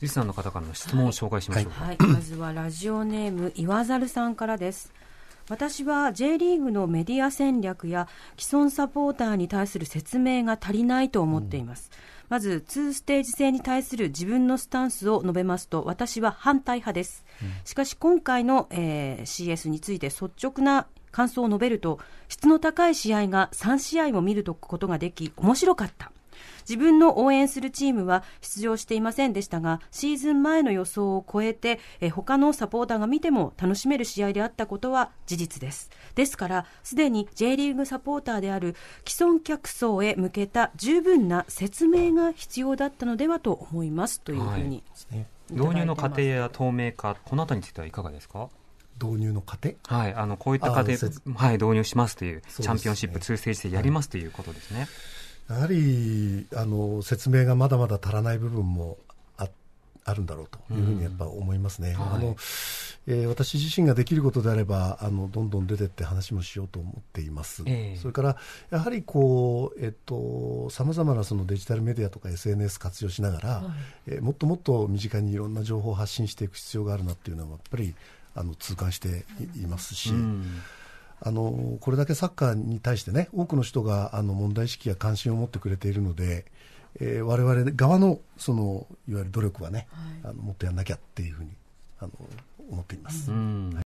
リスナーの方からの質問を紹介しましょうはい、はい、まずはラジオネーム岩猿さんからです私は J リーグのメディア戦略や既存サポーターに対する説明が足りないと思っています、うん、まず2ステージ制に対する自分のスタンスを述べますと私は反対派です、うん、しかし今回の、えー、CS について率直な感想を述べると質の高い試合が3試合も見ることができ面白かった自分の応援するチームは出場していませんでしたがシーズン前の予想を超えて、え他のサポーターが見ても楽しめる試合であったことは事実ですですからすでに J リーグサポーターである既存客層へ向けた十分な説明が必要だったのではと思いますというふうに、はい、導入の過程や透明化このあたりについてはいかがですか導入の過程、はい、あのこういった過程、はい、導入しますという、チャンピオンシップ通スしージでやりますということですね。はいやはりあの説明がまだまだ足らない部分もああるんだろうというふうにやっぱ思いますね。うんはい、あのえー、私自身ができることであればあのどんどん出てって話もしようと思っています、えー、それからやはりこう、えっと、さまざまなそのデジタルメディアとか SNS 活用しながら、はい、えー、もっともっと身近にいろんな情報を発信していく必要があるなっていうのはやっぱりあの痛感していますし。うんうんあのこれだけサッカーに対してね多くの人があの問題意識や関心を持ってくれているので、えー、我々側のそのいわゆる努力はね、はい、あのもっとやらなきゃっていうふうに